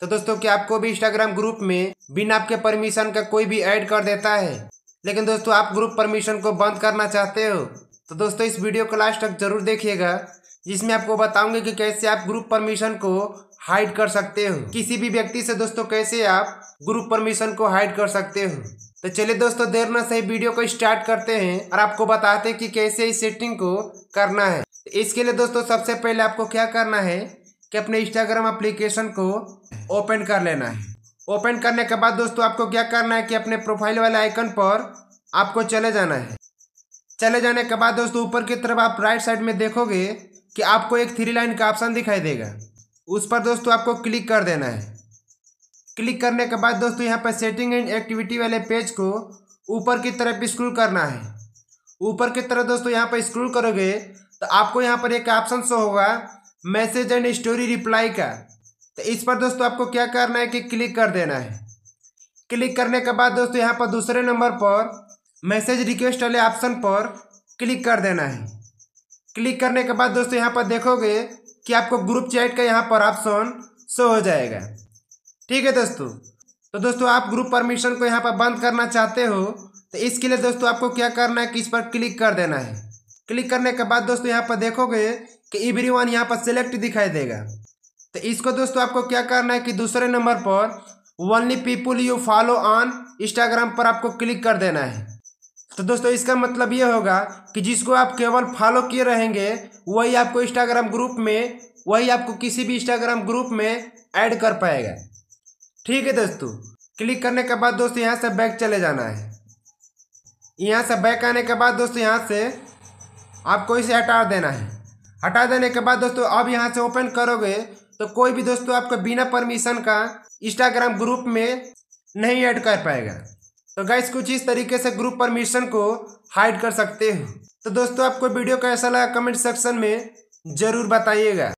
तो दोस्तों क्या आपको भी इंस्टाग्राम ग्रुप में बिना आपके परमिशन का कोई भी ऐड कर देता है लेकिन दोस्तों आप ग्रुप परमिशन को बंद करना चाहते हो तो दोस्तों इस वीडियो को लास्ट तक जरूर देखिएगा जिसमें आपको बताऊंगे कि कैसे आप ग्रुप परमिशन को हाइड कर सकते हो किसी भी व्यक्ति से दोस्तों कैसे आप ग्रुप परमिशन को हाइड कर सकते हो तो चलिए दोस्तों देर न सही वीडियो को स्टार्ट करते हैं और आपको बताते हैं कि कैसे इस सेटिंग को करना है तो इसके लिए दोस्तों सबसे पहले आपको क्या करना है कि अपने इंस्टाग्राम एप्लीकेशन को ओपन कर लेना है ओपन करने के बाद दोस्तों आपको क्या करना है कि अपने प्रोफाइल वाले आइकन पर आपको चले जाना है चले जाने के बाद दोस्तों ऊपर की तरफ आप राइट साइड में देखोगे कि आपको एक थ्री लाइन का ऑप्शन दिखाई देगा उस पर दोस्तों आपको क्लिक कर देना है क्लिक करने के बाद दोस्तों यहाँ पर सेटिंग एंड एक्टिविटी वाले पेज को ऊपर की तरफ स्क्रॉल करना है ऊपर की तरफ दोस्तों यहाँ पर स्क्रॉल करोगे तो आपको यहाँ पर एक ऑप्शन शो होगा मैसेज एंड स्टोरी रिप्लाई का तो इस पर दोस्तों आपको क्या करना है कि क्लिक कर देना है क्लिक करने के बाद दोस्तों यहाँ पर दूसरे नंबर पर मैसेज रिक्वेस्ट वाले ऑप्शन पर क्लिक कर देना है क्लिक करने के बाद दोस्तों यहाँ पर देखोगे कि आपको ग्रुप चैट का यहाँ पर ऑप्शन शो हो जाएगा ठीक है दोस्तों तो दोस्तों आप ग्रुप परमिशन को यहाँ पर बंद करना चाहते हो तो इसके लिए दोस्तों आपको क्या करना है कि इस पर क्लिक कर देना है क्लिक करने के बाद दोस्तों यहाँ पर देखोगे कि एवरी वन यहाँ पर सेलेक्ट दिखाई देगा तो इसको दोस्तों आपको क्या करना है कि दूसरे नंबर पर only people you follow on Instagram पर आपको क्लिक कर देना है तो दोस्तों इसका मतलब ये होगा कि जिसको आप केवल फॉलो किए रहेंगे वही आपको इंस्टाग्राम ग्रुप में वही आपको किसी भी इंस्टाग्राम ग्रुप में ऐड कर पाएगा ठीक है दोस्तों क्लिक करने के बाद दोस्तों यहाँ से बैक चले जाना है यहाँ से बैक आने के बाद दोस्तों यहाँ से आपको इसे हटा देना है हटा देने के बाद दोस्तों अब यहाँ से ओपन करोगे तो कोई भी दोस्तों आपको बिना परमिशन का इंस्टाग्राम ग्रुप में नहीं ऐड कर पाएगा तो गैस कुछ इस तरीके से ग्रुप परमिशन को हाइड कर सकते हो तो दोस्तों आपको वीडियो कैसा लगा कमेंट सेक्शन में ज़रूर बताइएगा